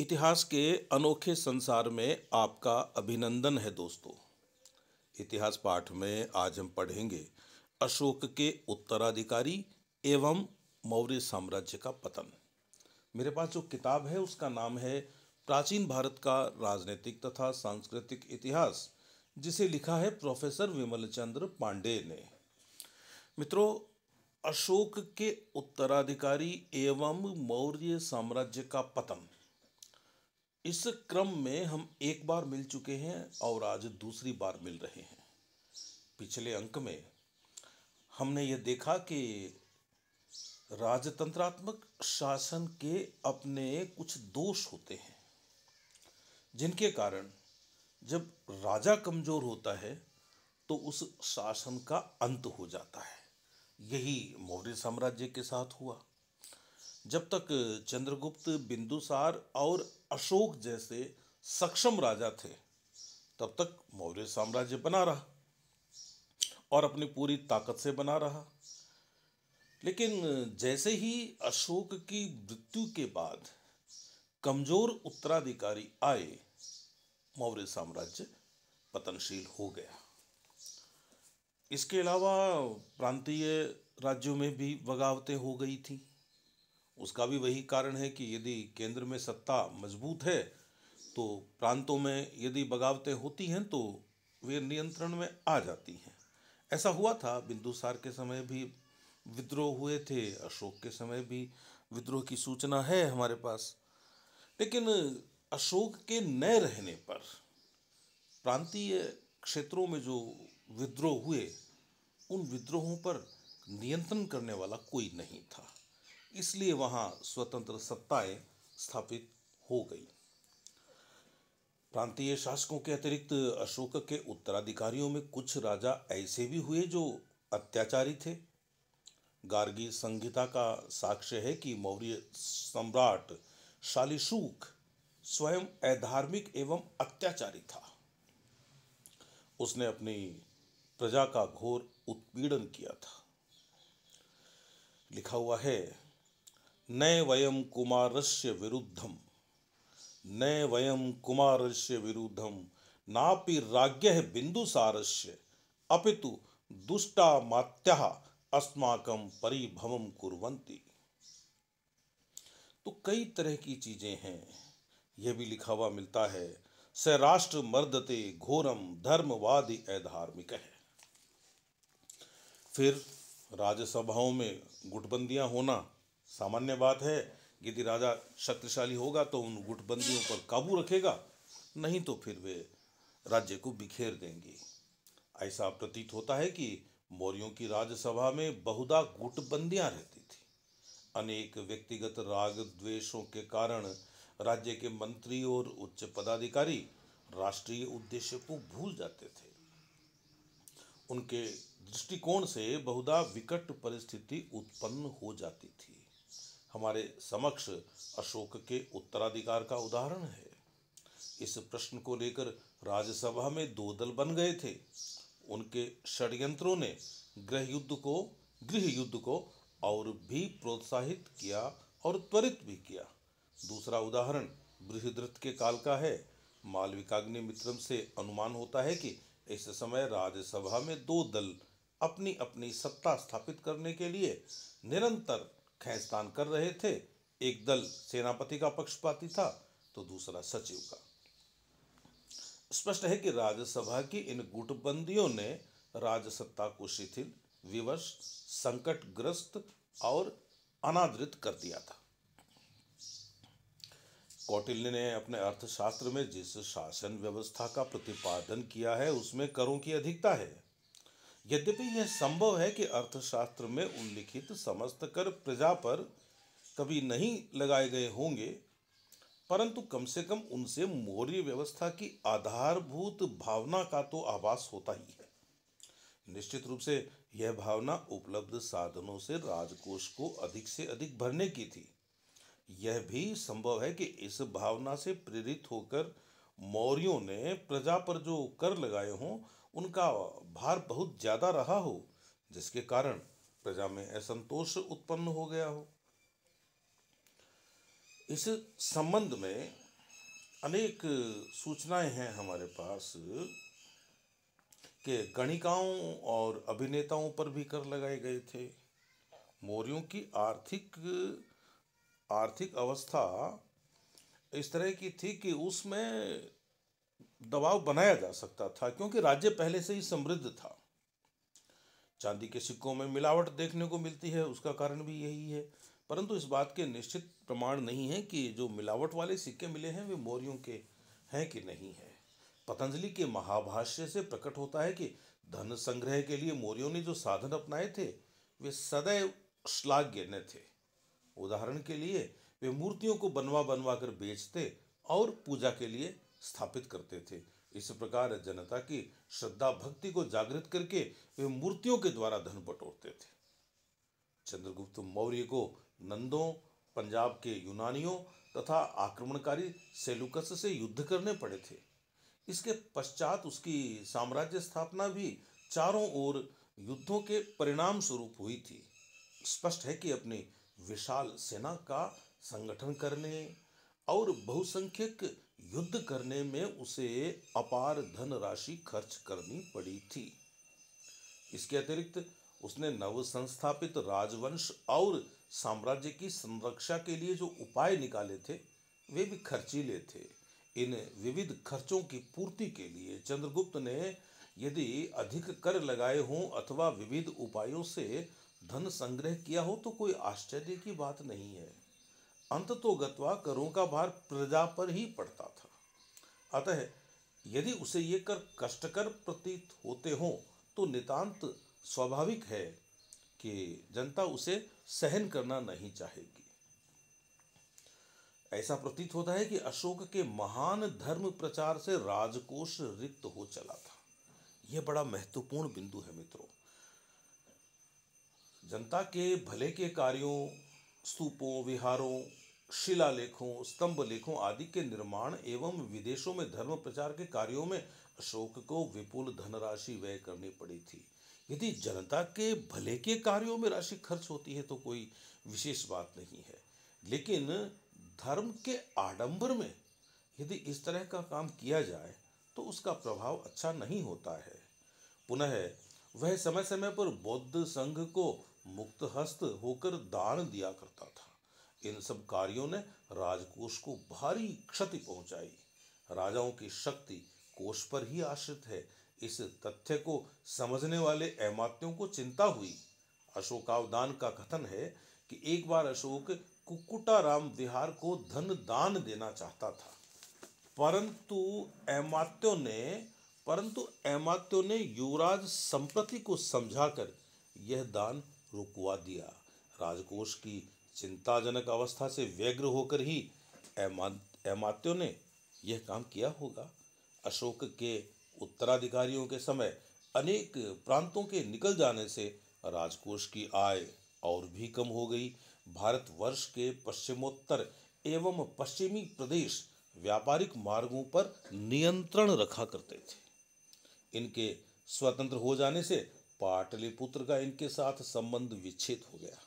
इतिहास के अनोखे संसार में आपका अभिनंदन है दोस्तों इतिहास पाठ में आज हम पढ़ेंगे अशोक के उत्तराधिकारी एवं मौर्य साम्राज्य का पतन मेरे पास जो किताब है उसका नाम है प्राचीन भारत का राजनीतिक तथा सांस्कृतिक इतिहास जिसे लिखा है प्रोफेसर विमल चंद्र पांडे ने मित्रों अशोक के उत्तराधिकारी एवं मौर्य साम्राज्य का पतन इस क्रम में हम एक बार मिल चुके हैं और आज दूसरी बार मिल रहे हैं पिछले अंक में हमने ये देखा कि राजतंत्रात्मक शासन के अपने कुछ दोष होते हैं जिनके कारण जब राजा कमज़ोर होता है तो उस शासन का अंत हो जाता है यही मौर्य साम्राज्य के साथ हुआ जब तक चंद्रगुप्त बिंदुसार और अशोक जैसे सक्षम राजा थे तब तक मौर्य साम्राज्य बना रहा और अपनी पूरी ताकत से बना रहा लेकिन जैसे ही अशोक की मृत्यु के बाद कमजोर उत्तराधिकारी आए मौर्य साम्राज्य पतनशील हो गया इसके अलावा प्रांतीय राज्यों में भी बगावतें हो गई थी उसका भी वही कारण है कि यदि केंद्र में सत्ता मजबूत है तो प्रांतों में यदि बगावतें होती हैं तो वे नियंत्रण में आ जाती हैं ऐसा हुआ था बिंदुसार के समय भी विद्रोह हुए थे अशोक के समय भी विद्रोह की सूचना है हमारे पास लेकिन अशोक के न रहने पर प्रांतीय क्षेत्रों में जो विद्रोह हुए उन विद्रोहों पर नियंत्रण करने वाला कोई नहीं था इसलिए वहाँ स्वतंत्र सत्ताएं स्थापित हो गई प्रांतीय शासकों के अतिरिक्त अशोक के उत्तराधिकारियों में कुछ राजा ऐसे भी हुए जो अत्याचारी थे गार्गी संहिता का साक्ष्य है कि मौर्य सम्राट शालिशूक स्वयं अधार्मिक एवं अत्याचारी था उसने अपनी प्रजा का घोर उत्पीड़न किया था लिखा हुआ है न वयम कुमारस्य विरुद्धम न वयम कुमारस्य विरुद्धम नापि राज्य बिंदुसारस्य अपितु दुष्टा मात्या अस्माकं परिभवम कुरंती तो कई तरह की चीज़ें हैं यह भी लिखा हुआ मिलता है स राष्ट्र मर्दते घोरम धर्मवादी अधार्मिक है फिर राज्यसभाओं में गुटबंदियां होना सामान्य बात है यदि राजा शक्तिशाली होगा तो उन गुटबंदियों पर काबू रखेगा नहीं तो फिर वे राज्य को बिखेर देंगे ऐसा प्रतीत होता है कि मौर्यों की राज्यसभा में बहुधा गुटबंदियां रहती थी अनेक व्यक्तिगत राग द्वेषों के कारण राज्य के मंत्री और उच्च पदाधिकारी राष्ट्रीय उद्देश्य को भूल जाते थे उनके दृष्टिकोण से बहुधा विकट परिस्थिति उत्पन्न हो जाती थी हमारे समक्ष अशोक के उत्तराधिकार का उदाहरण है इस प्रश्न को लेकर राज्यसभा में दो दल बन गए थे उनके षड्यंत्रों ने गृह युद्ध को गृह युद्ध को और भी प्रोत्साहित किया और त्वरित भी किया दूसरा उदाहरण बृहद्रथ के काल का है मालविकाग्नि मित्रम से अनुमान होता है कि इस समय राज्यसभा में दो दल अपनी अपनी सत्ता स्थापित करने के लिए निरंतर खैस्तान कर रहे थे एक दल सेनापति का पक्षपाती था तो दूसरा सचिव का स्पष्ट है कि राज्यसभा की इन गुटबंदियों ने राजसत्ता को शिथिल विवश संकटग्रस्त और अनादृत कर दिया था कौटिल्य ने अपने अर्थशास्त्र में जिस शासन व्यवस्था का प्रतिपादन किया है उसमें करों की अधिकता है यद्यपि यह संभव है कि अर्थशास्त्र में उल्लिखित समस्त कर प्रजा पर कभी नहीं लगाए गए होंगे परंतु कम से कम उनसे मौर्य व्यवस्था की आधारभूत भावना का तो आभास होता ही है निश्चित रूप से यह भावना उपलब्ध साधनों से राजकोष को अधिक से अधिक भरने की थी यह भी संभव है कि इस भावना से प्रेरित होकर मौर्यों ने प्रजा पर जो कर लगाए हों उनका भार बहुत ज़्यादा रहा हो जिसके कारण प्रजा में असंतोष उत्पन्न हो गया हो इस संबंध में अनेक सूचनाएं हैं हमारे पास के गणिकाओं और अभिनेताओं पर भी कर लगाए गए थे मौर्यों की आर्थिक आर्थिक अवस्था इस तरह की थी कि उसमें दबाव बनाया जा सकता था क्योंकि राज्य पहले से ही समृद्ध था चांदी के सिक्कों में मिलावट देखने को मिलती है उसका कारण भी यही है परंतु इस बात के निश्चित प्रमाण नहीं है कि जो मिलावट वाले सिक्के मिले हैं वे मौर्यों के हैं कि नहीं है पतंजलि के महाभाष्य से प्रकट होता है कि धन संग्रह के लिए मौर्यों ने जो साधन अपनाए थे वे सदैव श्लाघ्य न थे उदाहरण के लिए वे मूर्तियों को बनवा बनवा कर बेचते और पूजा के लिए स्थापित करते थे इस प्रकार जनता की श्रद्धा भक्ति को जागृत करके वे मूर्तियों के द्वारा धन बटोरते थे चंद्रगुप्त मौर्य को नंदों पंजाब के यूनानियों तथा आक्रमणकारी सेलुकस से युद्ध करने पड़े थे इसके पश्चात उसकी साम्राज्य स्थापना भी चारों ओर युद्धों के परिणाम स्वरूप हुई थी स्पष्ट है कि अपनी विशाल सेना का संगठन करने और बहुसंख्यक युद्ध करने में उसे अपार धन राशि खर्च करनी पड़ी थी इसके अतिरिक्त उसने नव संस्थापित राजवंश और साम्राज्य की संरक्षा के लिए जो उपाय निकाले थे वे भी खर्चीले थे इन विविध खर्चों की पूर्ति के लिए चंद्रगुप्त ने यदि अधिक कर लगाए हों अथवा विविध उपायों से धन संग्रह किया हो तो कोई आश्चर्य की बात नहीं है अंत तो गत्वा करों का भार प्रजा पर ही पड़ता था अतः यदि उसे ये कर कष्टकर प्रतीत होते हों तो नितांत स्वाभाविक है कि जनता उसे सहन करना नहीं चाहेगी ऐसा प्रतीत होता है कि अशोक के महान धर्म प्रचार से राजकोष रिक्त हो चला था यह बड़ा महत्वपूर्ण बिंदु है मित्रों जनता के भले के कार्यों स्तूपों विहारों शिला लेखों स्तंभ लेखों आदि के निर्माण एवं विदेशों में धर्म प्रचार के कार्यों में अशोक को विपुल धनराशि व्यय करनी पड़ी थी यदि जनता के भले के कार्यों में राशि खर्च होती है तो कोई विशेष बात नहीं है लेकिन धर्म के आडंबर में यदि इस तरह का काम किया जाए तो उसका प्रभाव अच्छा नहीं होता है पुनः वह समय समय पर बौद्ध संघ को मुक्त हस्त होकर दान दिया करता था इन सब कार्यों ने राजकोष को भारी क्षति पहुंचाई राजाओं की शक्ति कोष पर ही आश्रित है इस तथ्य को समझने वाले अहमात्यों को चिंता हुई अशोकावदान का कथन है कि एक बार अशोक कुकुटाराम विहार को धन दान देना चाहता था परंतु अहमात्यों ने परंतु अहमात्यों ने युवराज संप्रति को समझाकर यह दान रुकवा दिया राजकोष की चिंताजनक अवस्था से व्यग्र होकर ही एमात्यो ने यह काम किया होगा अशोक के उत्तराधिकारियों के समय अनेक प्रांतों के निकल जाने से राजकोष की आय और भी कम हो गई भारतवर्ष के पश्चिमोत्तर एवं पश्चिमी प्रदेश व्यापारिक मार्गों पर नियंत्रण रखा करते थे इनके स्वतंत्र हो जाने से पाटलिपुत्र का इनके साथ संबंध विच्छेद हो गया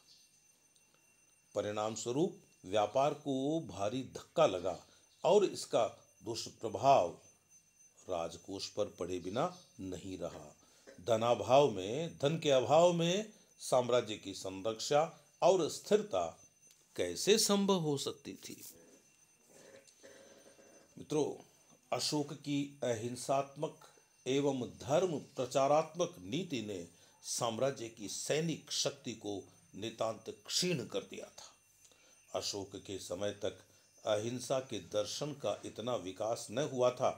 परिणाम स्वरूप व्यापार को भारी धक्का लगा और इसका दुष्प्रभाव राजकोष पर पड़े बिना नहीं रहा धनाभाव में धन के अभाव में साम्राज्य की संरक्षा और स्थिरता कैसे संभव हो सकती थी मित्रों अशोक की अहिंसात्मक एवं धर्म प्रचारात्मक नीति ने साम्राज्य की सैनिक शक्ति को नितांत क्षीण कर दिया था अशोक के समय तक अहिंसा के दर्शन का इतना विकास न हुआ था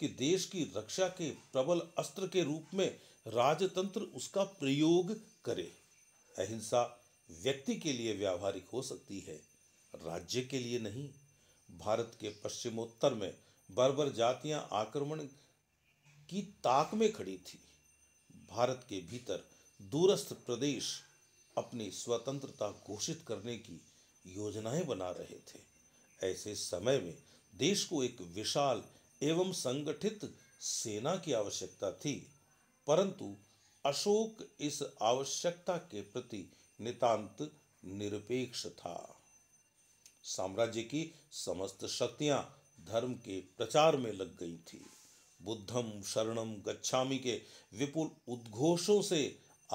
कि देश की रक्षा के प्रबल अस्त्र के रूप में राजतंत्र उसका प्रयोग करे अहिंसा व्यक्ति के लिए व्यावहारिक हो सकती है राज्य के लिए नहीं भारत के पश्चिमोत्तर में बर्बर जातियां आक्रमण की ताक में खड़ी थी भारत के भीतर दूरस्थ प्रदेश अपनी स्वतंत्रता घोषित करने की योजनाएं बना रहे थे ऐसे समय में देश को एक विशाल एवं संगठित सेना की आवश्यकता थी परंतु अशोक इस आवश्यकता के प्रति नितांत निरपेक्ष था साम्राज्य की समस्त शक्तियां धर्म के प्रचार में लग गई थी बुद्धम शरणम गच्छामी के विपुल उद्घोषों से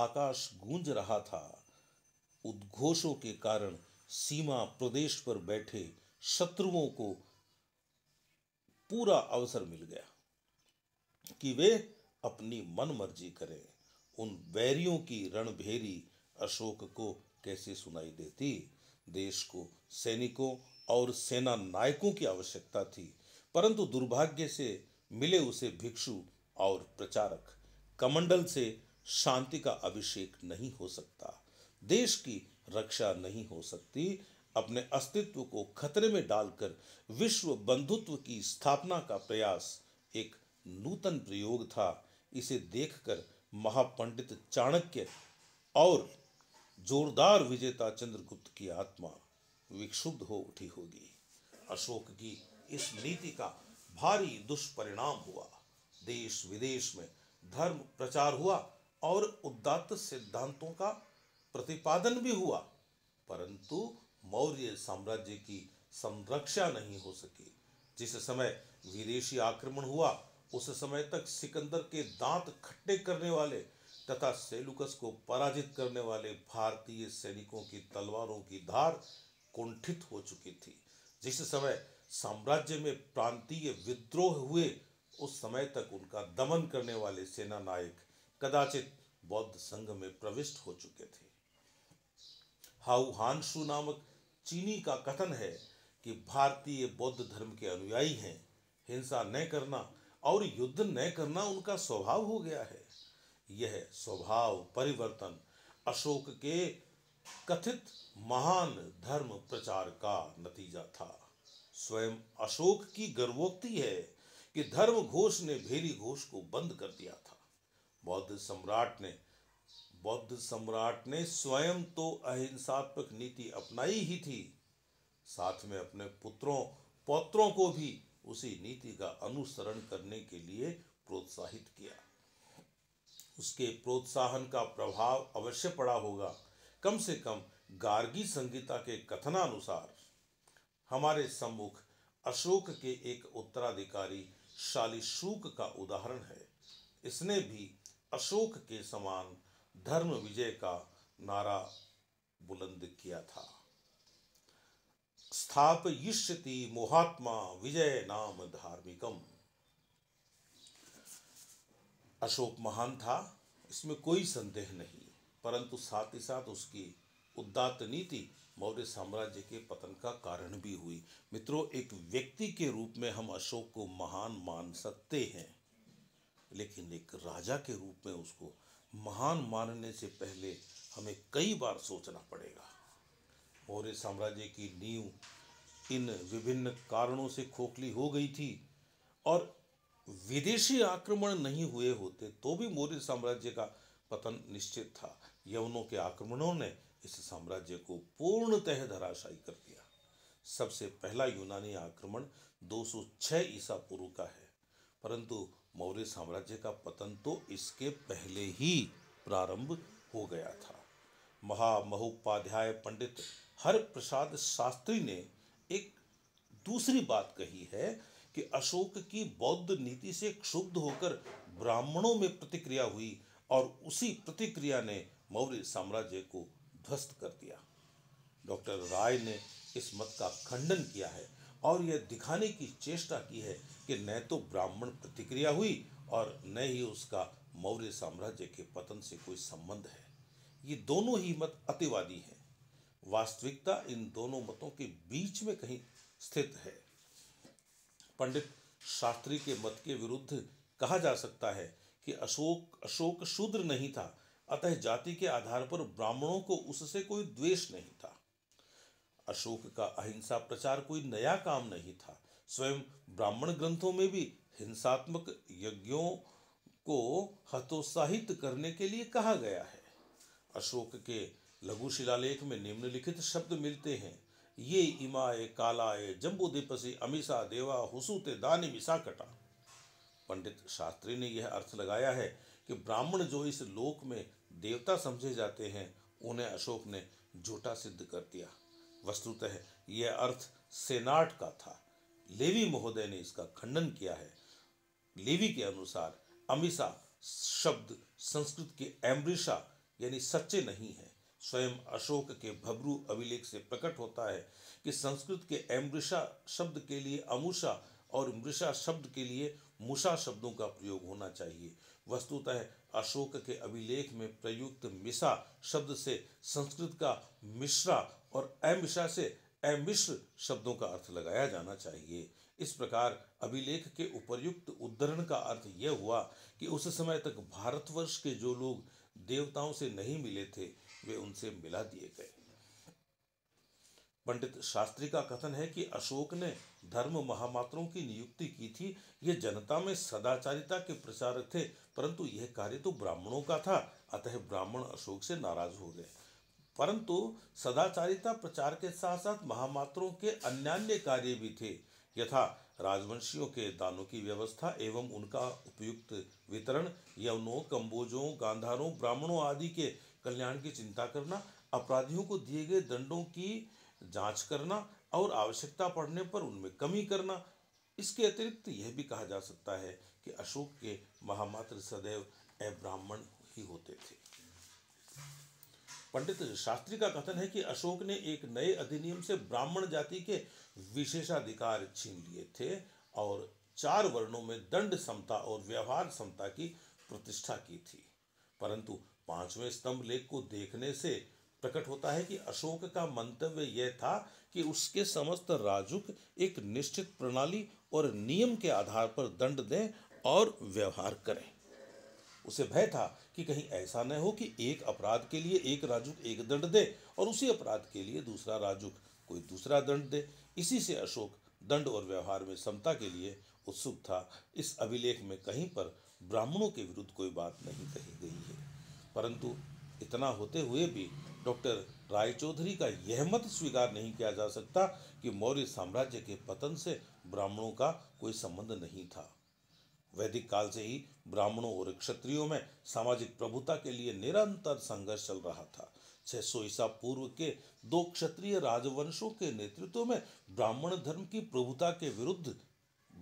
आकाश गूंज रहा था उद्घोषों के कारण सीमा प्रदेश पर बैठे शत्रुओं को पूरा अवसर मिल गया कि वे अपनी मन मर्जी करें उन वैरियों की रणभेरी अशोक को कैसे सुनाई देती देश को सैनिकों और सेना नायकों की आवश्यकता थी परंतु दुर्भाग्य से मिले उसे भिक्षु और प्रचारक कमंडल से शांति का अभिषेक नहीं हो सकता देश की रक्षा नहीं हो सकती अपने अस्तित्व को खतरे में डालकर विश्व बंधुत्व की स्थापना का प्रयास एक नूतन प्रयोग था इसे देखकर महापंडित चाणक्य और जोरदार विजेता चंद्रगुप्त की आत्मा विक्षुब्ध हो उठी होगी अशोक की इस नीति का भारी दुष्परिणाम हुआ देश विदेश में धर्म प्रचार हुआ और उदात्त सिद्धांतों का प्रतिपादन भी हुआ परंतु मौर्य साम्राज्य की संरक्षा नहीं हो सकी जिस समय विदेशी आक्रमण हुआ उस समय तक सिकंदर के दांत खट्टे करने वाले तथा सेलुकस को पराजित करने वाले भारतीय सैनिकों की तलवारों की धार कुंठित हो चुकी थी जिस समय साम्राज्य में प्रांतीय विद्रोह हुए उस समय तक उनका दमन करने वाले सेना नायक कदाचित बौद्ध संघ में प्रविष्ट हो चुके थे हाउ हांसू नामक चीनी का कथन है कि भारतीय बौद्ध धर्म के अनुयायी हैं हिंसा न करना और युद्ध न करना उनका स्वभाव हो गया है यह स्वभाव परिवर्तन अशोक के कथित महान धर्म प्रचार का नतीजा था स्वयं अशोक की गर्वोक्ति है कि धर्म घोष ने भेरी घोष को बंद कर दिया था बौद्ध सम्राट ने बौद्ध सम्राट ने स्वयं तो अहिंसात्मक नीति अपनाई ही थी साथ में अपने पुत्रों पौत्रों को भी उसी नीति का अनुसरण करने के लिए प्रोत्साहित किया उसके प्रोत्साहन का प्रभाव अवश्य पड़ा होगा कम से कम गार्गी संगीता के कथनानुसार हमारे सम्मुख अशोक के एक उत्तराधिकारी शालिशूक का उदाहरण है इसने भी अशोक के समान धर्म विजय का नारा बुलंद किया था स्थापयिष्यति मोहात्मा विजय नाम धार्मिकम अशोक महान था इसमें कोई संदेह नहीं परंतु साथ ही साथ उसकी उदात नीति मौर्य साम्राज्य के पतन का कारण भी हुई मित्रों एक व्यक्ति के रूप में हम अशोक को महान मान सकते हैं लेकिन एक राजा के रूप में उसको महान मानने से पहले हमें कई बार सोचना पड़ेगा मौर्य साम्राज्य की नींव इन विभिन्न कारणों से खोखली हो गई थी और विदेशी आक्रमण नहीं हुए होते तो भी मौर्य साम्राज्य का पतन निश्चित था यवनों के आक्रमणों ने इस साम्राज्य को पूर्णतः धराशायी कर दिया सबसे पहला यूनानी आक्रमण 206 ईसा पूर्व का है परंतु मौर्य साम्राज्य का पतन तो इसके पहले ही प्रारंभ हो गया था महामहोपाध्याय पंडित हर प्रसाद शास्त्री ने एक दूसरी बात कही है कि अशोक की बौद्ध नीति से क्षुब्ध होकर ब्राह्मणों में प्रतिक्रिया हुई और उसी प्रतिक्रिया ने मौर्य साम्राज्य को ध्वस्त कर दिया डॉक्टर राय ने इस मत का खंडन किया है और यह दिखाने की चेष्टा की है कि न तो ब्राह्मण प्रतिक्रिया हुई और न ही उसका मौर्य साम्राज्य के पतन से कोई संबंध है ये दोनों ही मत अतिवादी हैं वास्तविकता इन दोनों मतों के बीच में कहीं स्थित है पंडित शास्त्री के मत के विरुद्ध कहा जा सकता है कि अशोक अशोक शूद्र नहीं था अतः जाति के आधार पर ब्राह्मणों को उससे कोई द्वेष नहीं अशोक का अहिंसा प्रचार कोई नया काम नहीं था स्वयं ब्राह्मण ग्रंथों में भी हिंसात्मक यज्ञों को हतोत्साहित करने के लिए कहा गया है अशोक के लघु शिलालेख में निम्नलिखित शब्द मिलते हैं ये इमाए कालाए जम्बूदीपसी अमीसा देवा हुसूते दानी कटा पंडित शास्त्री ने यह अर्थ लगाया है कि ब्राह्मण जो इस लोक में देवता समझे जाते हैं उन्हें अशोक ने झूठा सिद्ध कर दिया वस्तुतः यह अर्थ सेनाट का था लेवी महोदय ने इसका खंडन किया है लेवी के अनुसार अमिशा शब्द संस्कृत के एम्ब्रिशा यानी सच्चे नहीं है स्वयं अशोक के भबरू अभिलेख से प्रकट होता है कि संस्कृत के एम्ब्रिशा शब्द के लिए अमुषा और मृषा शब्द के लिए मुषा शब्दों का प्रयोग होना चाहिए वस्तुतः अशोक के अभिलेख में प्रयुक्त मिसा शब्द से संस्कृत का मिश्रा और अमिशा से अमिश्र शब्दों का अर्थ लगाया जाना चाहिए इस प्रकार अभिलेख के उपर्युक्त उद्धरण का अर्थ यह हुआ कि उस समय तक भारतवर्ष के जो लोग देवताओं से नहीं मिले थे वे उनसे मिला दिए गए पंडित शास्त्री का कथन है कि अशोक ने धर्म महामात्रों की नियुक्ति की थी ये जनता में सदाचारिता के प्रचारक थे परंतु यह कार्य तो ब्राह्मणों का था अतः ब्राह्मण अशोक से नाराज हो गए परंतु सदाचारिता प्रचार के साथ साथ महामात्रों के अन्यान्य कार्य भी थे यथा राजवंशियों के दानों की व्यवस्था एवं उनका उपयुक्त वितरण यवनों कंबोजों गांधारों ब्राह्मणों आदि के कल्याण की चिंता करना अपराधियों को दिए गए दंडों की जांच करना और आवश्यकता पड़ने पर उनमें कमी करना इसके अतिरिक्त यह भी कहा जा सकता है कि अशोक के महामात्र सदैव अब्राह्मण ही होते थे पंडित शास्त्री का कथन है कि अशोक ने एक नए अधिनियम से ब्राह्मण जाति के विशेषाधिकार छीन लिए थे और चार वर्णों में दंड समता और व्यवहार समता की प्रतिष्ठा की थी परंतु पांचवें स्तंभ लेख को देखने से प्रकट होता है कि अशोक का मंतव्य यह था कि उसके समस्त राजुक एक निश्चित प्रणाली और नियम के आधार पर दंड दें और व्यवहार करें उसे भय था कि कहीं ऐसा न हो कि एक अपराध के लिए एक राजुक एक दंड दे और उसी अपराध के लिए दूसरा राजुक कोई दूसरा दंड दे इसी से अशोक दंड और व्यवहार में समता के लिए उत्सुक था इस अभिलेख में कहीं पर ब्राह्मणों के विरुद्ध कोई बात नहीं कही गई है परंतु इतना होते हुए भी डॉक्टर राय चौधरी का यह मत स्वीकार नहीं किया जा सकता कि मौर्य साम्राज्य के पतन से ब्राह्मणों का कोई संबंध नहीं था वैदिक काल से ही ब्राह्मणों और क्षत्रियों में सामाजिक प्रभुता के लिए निरंतर संघर्ष चल रहा था 600 ईसा पूर्व के दो क्षत्रिय राजवंशों के नेतृत्व में ब्राह्मण धर्म की प्रभुता के विरुद्ध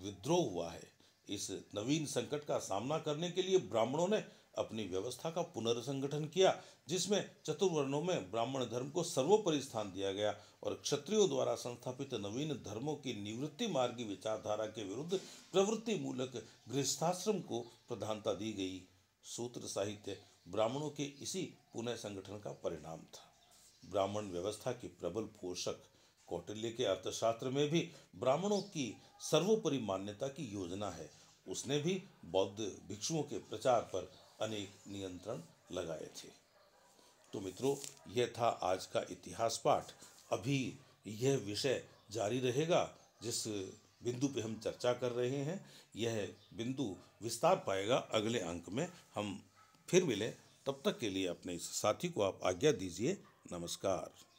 विद्रोह हुआ है इस नवीन संकट का सामना करने के लिए ब्राह्मणों ने अपनी व्यवस्था का पुनर्संगठन किया जिसमें चतुर्वर्णों में ब्राह्मण धर्म को सर्वोपरि स्थान दिया गया और क्षत्रियों द्वारा संस्थापित नवीन धर्मों की निवृत्ति मार्गी विचारधारा के विरुद्ध प्रवृत्ति मूलक गृहस्थाश्रम को प्रधानता दी गई सूत्र साहित्य ब्राह्मणों के इसी पुनः संगठन का परिणाम था ब्राह्मण व्यवस्था के प्रबल पोषक कौटिल्य के अर्थशास्त्र में भी ब्राह्मणों की सर्वोपरि मान्यता की योजना है उसने भी बौद्ध भिक्षुओं के प्रचार पर अनेक नियंत्रण लगाए थे तो मित्रों यह था आज का इतिहास पाठ अभी यह विषय जारी रहेगा जिस बिंदु पे हम चर्चा कर रहे हैं यह बिंदु विस्तार पाएगा अगले अंक में हम फिर मिलें तब तक के लिए अपने इस साथी को आप आज्ञा दीजिए नमस्कार